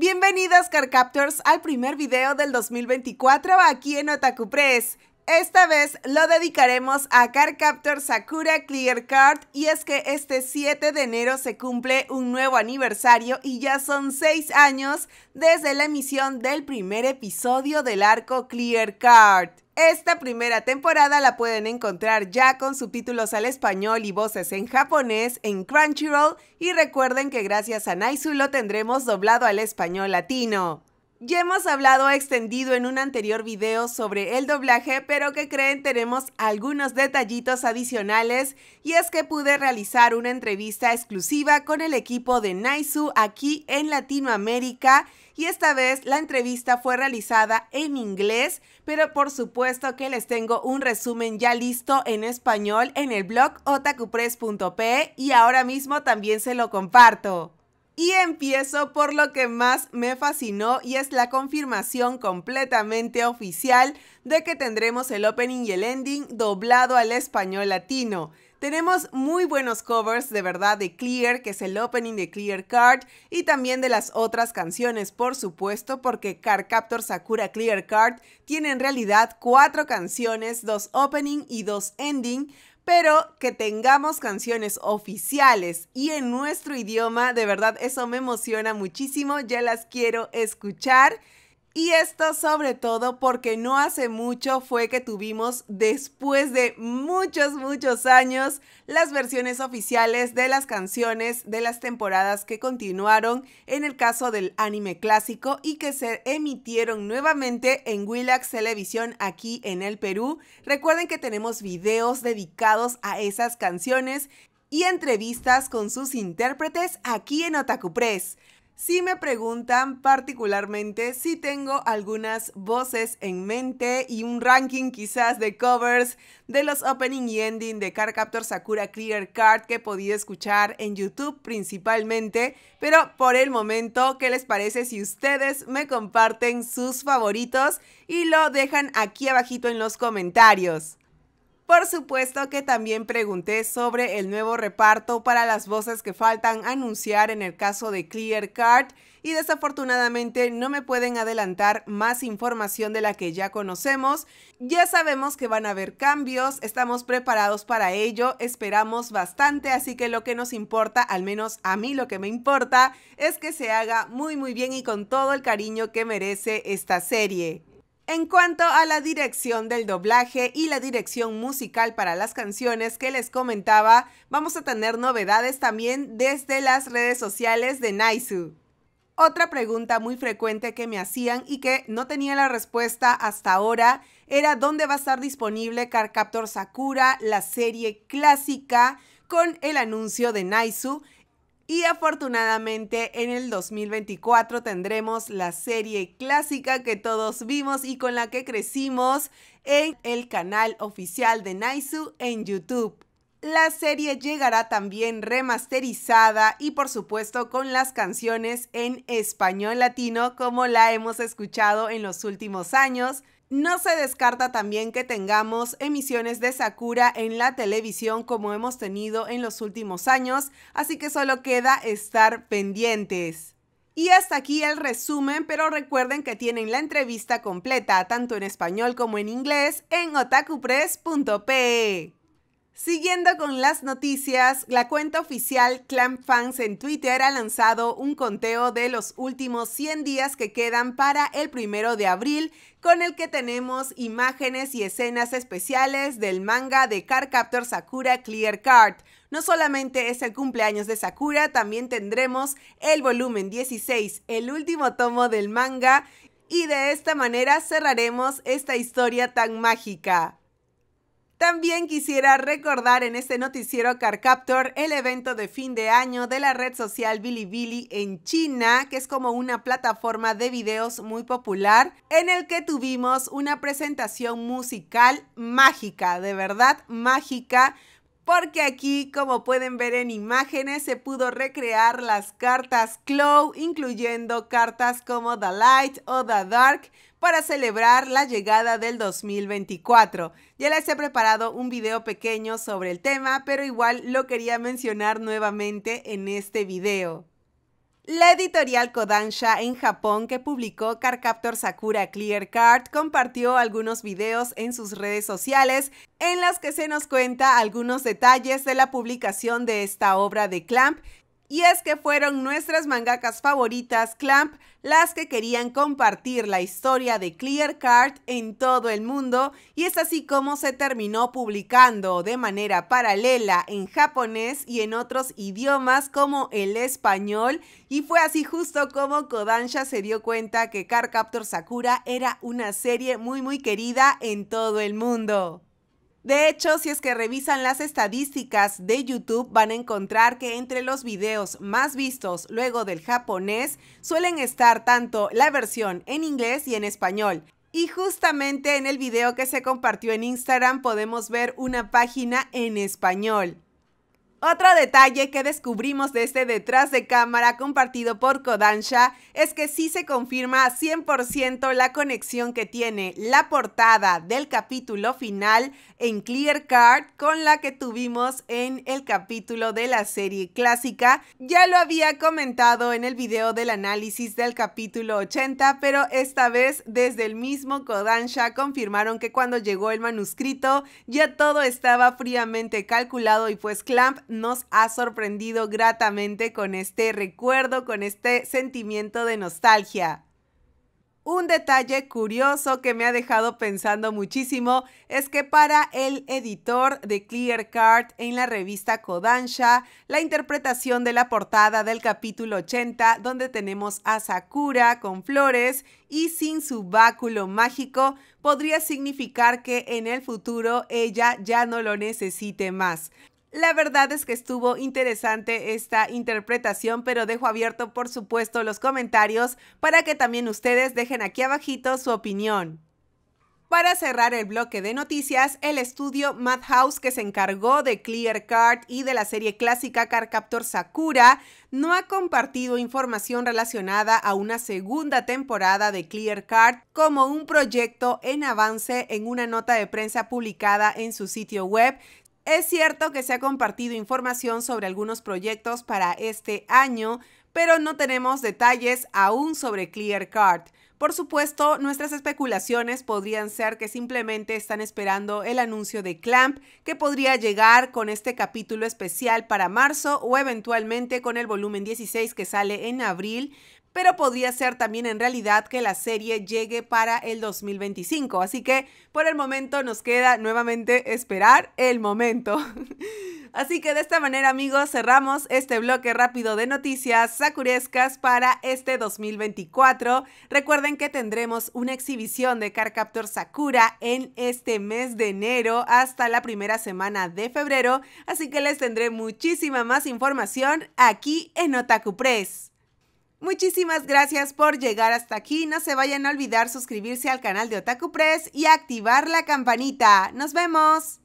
Bienvenidas Carcaptors al primer video del 2024 aquí en Otaku Press. Esta vez lo dedicaremos a Cardcaptor Sakura Clear Card y es que este 7 de enero se cumple un nuevo aniversario y ya son 6 años desde la emisión del primer episodio del arco Clear Card. Esta primera temporada la pueden encontrar ya con subtítulos al español y voces en japonés en Crunchyroll y recuerden que gracias a Naizu lo tendremos doblado al español latino. Ya hemos hablado extendido en un anterior video sobre el doblaje, pero que creen tenemos algunos detallitos adicionales y es que pude realizar una entrevista exclusiva con el equipo de Naisu aquí en Latinoamérica y esta vez la entrevista fue realizada en inglés, pero por supuesto que les tengo un resumen ya listo en español en el blog otakupress.pe y ahora mismo también se lo comparto. Y empiezo por lo que más me fascinó y es la confirmación completamente oficial de que tendremos el opening y el ending doblado al español latino. Tenemos muy buenos covers de verdad de Clear, que es el opening de Clear Card, y también de las otras canciones, por supuesto, porque Car Captor Sakura Clear Card tiene en realidad cuatro canciones, dos opening y dos ending, pero que tengamos canciones oficiales y en nuestro idioma, de verdad eso me emociona muchísimo, ya las quiero escuchar. Y esto sobre todo porque no hace mucho fue que tuvimos, después de muchos, muchos años, las versiones oficiales de las canciones de las temporadas que continuaron en el caso del anime clásico y que se emitieron nuevamente en Willax Televisión aquí en el Perú. Recuerden que tenemos videos dedicados a esas canciones y entrevistas con sus intérpretes aquí en Otaku Press. Si me preguntan particularmente si tengo algunas voces en mente y un ranking quizás de covers de los opening y ending de Cardcaptor Sakura Clear Card que podía escuchar en YouTube principalmente, pero por el momento, ¿qué les parece si ustedes me comparten sus favoritos y lo dejan aquí abajito en los comentarios? Por supuesto que también pregunté sobre el nuevo reparto para las voces que faltan anunciar en el caso de Clear Card y desafortunadamente no me pueden adelantar más información de la que ya conocemos. Ya sabemos que van a haber cambios, estamos preparados para ello, esperamos bastante, así que lo que nos importa, al menos a mí lo que me importa, es que se haga muy muy bien y con todo el cariño que merece esta serie. En cuanto a la dirección del doblaje y la dirección musical para las canciones que les comentaba, vamos a tener novedades también desde las redes sociales de Naisu. Otra pregunta muy frecuente que me hacían y que no tenía la respuesta hasta ahora era dónde va a estar disponible Carcaptor Sakura, la serie clásica, con el anuncio de Naisu y afortunadamente en el 2024 tendremos la serie clásica que todos vimos y con la que crecimos en el canal oficial de Naisu en YouTube. La serie llegará también remasterizada y por supuesto con las canciones en español latino como la hemos escuchado en los últimos años, no se descarta también que tengamos emisiones de Sakura en la televisión como hemos tenido en los últimos años, así que solo queda estar pendientes. Y hasta aquí el resumen, pero recuerden que tienen la entrevista completa tanto en español como en inglés en otakupress.pe. Siguiendo con las noticias, la cuenta oficial Clan Fans en Twitter ha lanzado un conteo de los últimos 100 días que quedan para el primero de abril, con el que tenemos imágenes y escenas especiales del manga de Cardcaptor Sakura Clear Card. No solamente es el cumpleaños de Sakura, también tendremos el volumen 16, el último tomo del manga, y de esta manera cerraremos esta historia tan mágica. También quisiera recordar en este noticiero CarCaptor el evento de fin de año de la red social Bilibili en China, que es como una plataforma de videos muy popular, en el que tuvimos una presentación musical mágica, de verdad mágica porque aquí, como pueden ver en imágenes, se pudo recrear las cartas Clow, incluyendo cartas como The Light o The Dark, para celebrar la llegada del 2024. Ya les he preparado un video pequeño sobre el tema, pero igual lo quería mencionar nuevamente en este video. La editorial Kodansha en Japón que publicó Carcaptor Sakura Clear Card compartió algunos videos en sus redes sociales en las que se nos cuenta algunos detalles de la publicación de esta obra de Clamp y es que fueron nuestras mangakas favoritas Clamp las que querían compartir la historia de Clear Card en todo el mundo y es así como se terminó publicando de manera paralela en japonés y en otros idiomas como el español y fue así justo como Kodansha se dio cuenta que Car Captor Sakura era una serie muy muy querida en todo el mundo. De hecho, si es que revisan las estadísticas de YouTube, van a encontrar que entre los videos más vistos luego del japonés suelen estar tanto la versión en inglés y en español. Y justamente en el video que se compartió en Instagram podemos ver una página en español. Otro detalle que descubrimos de este detrás de cámara compartido por Kodansha es que sí se confirma 100% la conexión que tiene la portada del capítulo final en Clear Card con la que tuvimos en el capítulo de la serie clásica. Ya lo había comentado en el video del análisis del capítulo 80, pero esta vez desde el mismo Kodansha confirmaron que cuando llegó el manuscrito ya todo estaba fríamente calculado y pues Clamp nos ha sorprendido gratamente con este recuerdo, con este sentimiento de nostalgia. Un detalle curioso que me ha dejado pensando muchísimo es que para el editor de Clear Card en la revista Kodansha, la interpretación de la portada del capítulo 80, donde tenemos a Sakura con flores y sin su báculo mágico, podría significar que en el futuro ella ya no lo necesite más. La verdad es que estuvo interesante esta interpretación, pero dejo abierto por supuesto los comentarios para que también ustedes dejen aquí abajito su opinión. Para cerrar el bloque de noticias, el estudio Madhouse que se encargó de Clear Card y de la serie clásica Cardcaptor Sakura no ha compartido información relacionada a una segunda temporada de Clear Card como un proyecto en avance en una nota de prensa publicada en su sitio web. Es cierto que se ha compartido información sobre algunos proyectos para este año, pero no tenemos detalles aún sobre Clear Card. Por supuesto, nuestras especulaciones podrían ser que simplemente están esperando el anuncio de Clamp, que podría llegar con este capítulo especial para marzo o eventualmente con el volumen 16 que sale en abril, pero podría ser también en realidad que la serie llegue para el 2025. Así que por el momento nos queda nuevamente esperar el momento. Así que de esta manera, amigos, cerramos este bloque rápido de noticias sakurescas para este 2024. Recuerden que tendremos una exhibición de Carcaptor Sakura en este mes de enero hasta la primera semana de febrero, así que les tendré muchísima más información aquí en Otaku Press. Muchísimas gracias por llegar hasta aquí. No se vayan a olvidar suscribirse al canal de Otaku Press y activar la campanita. ¡Nos vemos!